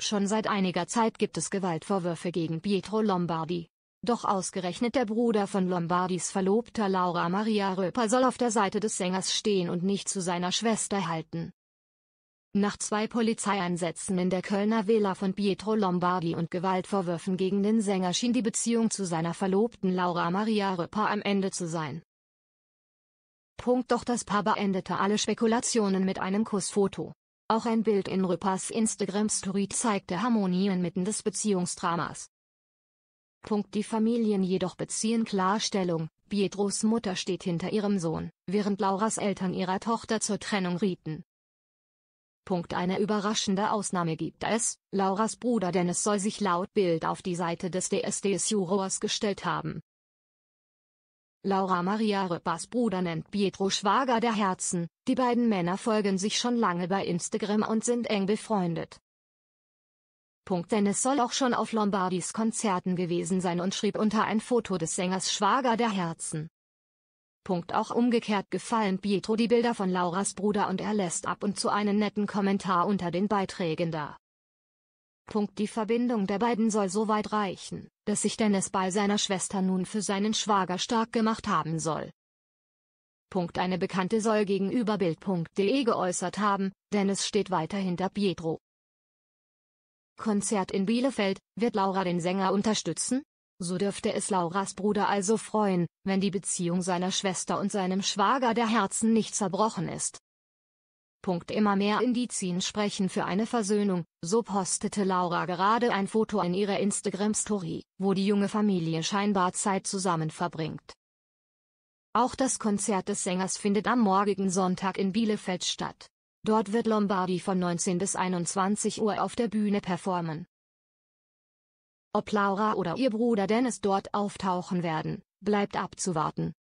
Schon seit einiger Zeit gibt es Gewaltvorwürfe gegen Pietro Lombardi. Doch ausgerechnet der Bruder von Lombardis Verlobter Laura Maria Röper soll auf der Seite des Sängers stehen und nicht zu seiner Schwester halten. Nach zwei Polizeieinsätzen in der Kölner Villa von Pietro Lombardi und Gewaltvorwürfen gegen den Sänger schien die Beziehung zu seiner Verlobten Laura Maria Röper am Ende zu sein. Punkt doch das Paar beendete alle Spekulationen mit einem Kussfoto. Auch ein Bild in Rüppers Instagram-Story zeigte Harmonie inmitten des Beziehungsdramas. Punkt die Familien jedoch beziehen Klarstellung, Pietros Mutter steht hinter ihrem Sohn, während Lauras Eltern ihrer Tochter zur Trennung rieten. Punkt eine überraschende Ausnahme gibt es, Lauras Bruder Dennis soll sich laut Bild auf die Seite des DSDS-Jurors gestellt haben, Laura Maria Röppers Bruder nennt Pietro Schwager der Herzen, die beiden Männer folgen sich schon lange bei Instagram und sind eng befreundet. Punkt es soll auch schon auf Lombardis Konzerten gewesen sein und schrieb unter ein Foto des Sängers Schwager der Herzen. Punkt auch umgekehrt gefallen Pietro die Bilder von Lauras Bruder und er lässt ab und zu einen netten Kommentar unter den Beiträgen da. Punkt Die Verbindung der beiden soll so weit reichen, dass sich Dennis bei seiner Schwester nun für seinen Schwager stark gemacht haben soll. Punkt Eine Bekannte soll gegenüber Bild.de geäußert haben, Dennis steht weiter hinter Pietro. Konzert in Bielefeld, wird Laura den Sänger unterstützen? So dürfte es Lauras Bruder also freuen, wenn die Beziehung seiner Schwester und seinem Schwager der Herzen nicht zerbrochen ist. Punkt immer mehr Indizien sprechen für eine Versöhnung, so postete Laura gerade ein Foto in ihrer Instagram-Story, wo die junge Familie scheinbar Zeit zusammen verbringt. Auch das Konzert des Sängers findet am morgigen Sonntag in Bielefeld statt. Dort wird Lombardi von 19 bis 21 Uhr auf der Bühne performen. Ob Laura oder ihr Bruder Dennis dort auftauchen werden, bleibt abzuwarten.